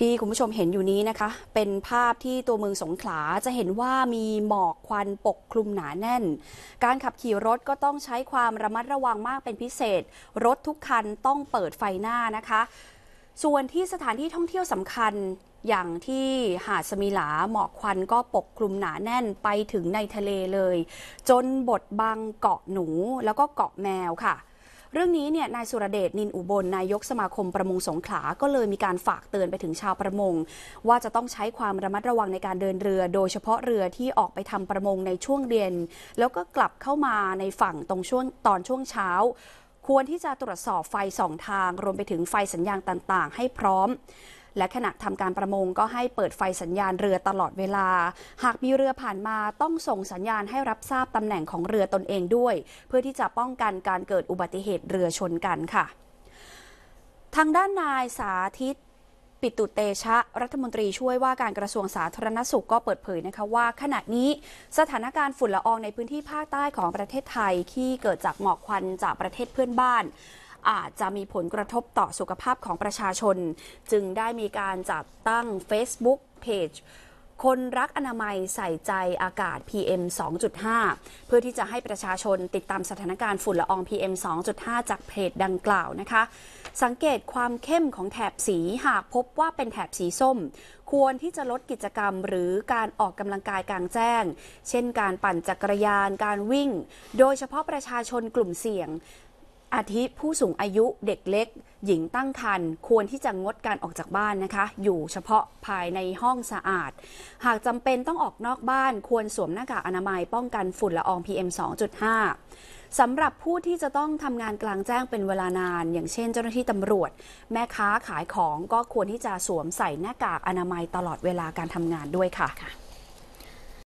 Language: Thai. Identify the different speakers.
Speaker 1: ที่คุณผู้ชมเห็นอยู่นี้นะคะ เป็นภาพที่ตัวเมืองสงขลาจะเห็นว่ามีหมอกควันปกคลุมหนาแน่น การขับขี่รถก็ต้องใช้ความระมัดระวังมากเป็นพิเศษ รถทุกคันต้องเปิดไฟหน้านะคะ ส่วนที่สถานที่ท่องเที่ยวสำคัญอย่างที่หาดสมิลาหมอกควันก็ปกคลุมหนาแน่นไปถึงในทะเลเลย จนบดบังเกาะหนูแล้วก็เกาะแมวค่ะเรื่องนี้เนี่ยนายสุรเดชนินอุบลนายกสมาคมประมงสงขลา ก็เลยมีการฝากเตือนไปถึงชาวประมง ว่าจะต้องใช้ความระมัดระวังในการเดินเรือ โดยเฉพาะเรือที่ออกไปทำประมงในช่วงเย็นแล้วก็กลับเข้ามาในฝั่งตรงช่วงตอนช่วงเช้า ควรที่จะตรวจสอบไฟสองทางรวมไปถึงไฟสัญญาณต่าง ๆ ให้พร้อมและขณะทำการประมงก็ให้เปิดไฟสัญญาณเรือตลอดเวลา หากมีเรือผ่านมาต้องส่งสัญญาณให้รับทราบตำแหน่งของเรือตนเองด้วย เพื่อที่จะป้องกันการเกิดอุบัติเหตุเรือชนกันค่ะ ทางด้านนายสาธิต ปิตุเตชะ รัฐมนตรีช่วยว่าการกระทรวงสาธารณสุขก็เปิดเผยนะคะว่า ขณะนี้สถานการณ์ฝุ่นละอองในพื้นที่ภาคใต้ของประเทศไทยที่เกิดจากหมอกควันจากประเทศเพื่อนบ้านอาจจะมีผลกระทบต่อสุขภาพของประชาชน จึงได้มีการจัดตั้ง Facebook Page คนรักอนามัยใส่ใจอากาศ PM 2.5 เพื่อที่จะให้ประชาชนติดตามสถานการณ์ฝุ่นละออง PM 2.5 จากเพจดังกล่าวนะคะ สังเกตความเข้มของแถบสีหากพบว่าเป็นแถบสีส้ม ควรที่จะลดกิจกรรมหรือการออกกำลังกายกลางแจ้ง เช่นการปั่นจักรยานการวิ่ง โดยเฉพาะประชาชนกลุ่มเสี่ยงอาทิผู้สูงอายุเด็กเล็กหญิงตั้งครรภ์ควรที่จะงดการออกจากบ้านนะคะ อยู่เฉพาะภายในห้องสะอาด หากจำเป็นต้องออกนอกบ้าน ควรสวมหน้ากากอนามัยป้องกันฝุ่นละออง PM 2.5สำหรับผู้ที่จะต้องทำงานกลางแจ้งเป็นเวลานาน อย่างเช่นเจ้าหน้าที่ตำรวจ แม่ค้าขายของก็ควรที่จะสวมใส่หน้ากากอนามัยตลอดเวลาการทำงานด้วยค่ะ